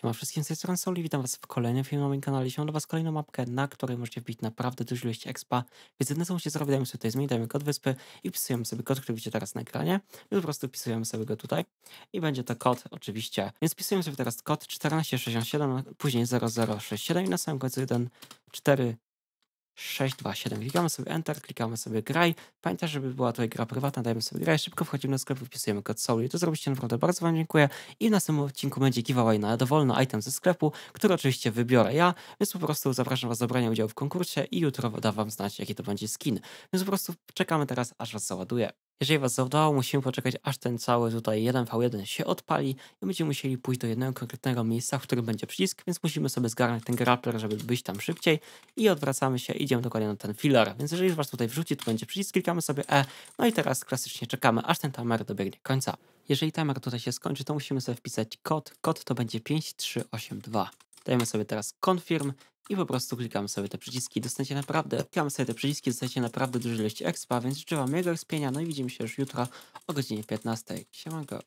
Siema wszystkim, z tej strony Soli, witam was w kolejnym filmie na moim kanale. Siema dla was kolejną mapkę, na której możecie wbić naprawdę dużo ilość expa. Więc jedno co musicie zrobić, dajemy sobie tutaj zmień, kod wyspy i wpisujemy sobie kod, który widzicie teraz na ekranie. My no po prostu wpisujemy sobie go tutaj i będzie to kod oczywiście. Więc wpisujemy sobie teraz kod 1467, później 0067 i na samym końcu 1, 4, 627. Klikamy sobie Enter, klikamy sobie graj. Pamiętaj, żeby była to gra prywatna, dajemy sobie graj, szybko wchodzimy na sklep, wpisujemy kod Soul. I to na naprawdę bardzo Wam dziękuję. I w następnym odcinku będzie giveaway na dowolny item ze sklepu, który oczywiście wybiorę ja, więc po prostu zapraszam Was do brania udziału w konkursie i jutro da Wam znać, jaki to będzie skin. Więc po prostu czekamy teraz, aż Was załaduje. Jeżeli Was zaudało, musimy poczekać aż ten cały tutaj 1v1 się odpali i będziemy musieli pójść do jednego konkretnego miejsca, w którym będzie przycisk, więc musimy sobie zgarnąć ten grappler, żeby być tam szybciej i odwracamy się, idziemy dokładnie na ten filar. Więc jeżeli Was tutaj wrzuci, to będzie przycisk, klikamy sobie E, no i teraz klasycznie czekamy, aż ten timer dobiegnie końca. Jeżeli timer tutaj się skończy, to musimy sobie wpisać kod, kod to będzie 5382. Dajemy sobie teraz confirm i po prostu klikam sobie te przyciski. Dostaniecie naprawdę, klikam sobie te przyciski, dostaniecie naprawdę dużo ilości expa, więc życzę Wam jego expienia, no i widzimy się już jutro o godzinie 15. Siemanko.